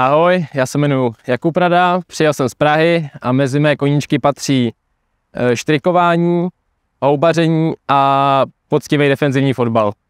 Ahoj, já se jmenuji Jakub Rada, přijel jsem z Prahy a mezi mé koníčky patří eh, štrikování, houbaření a poctivý defenzivní fotbal.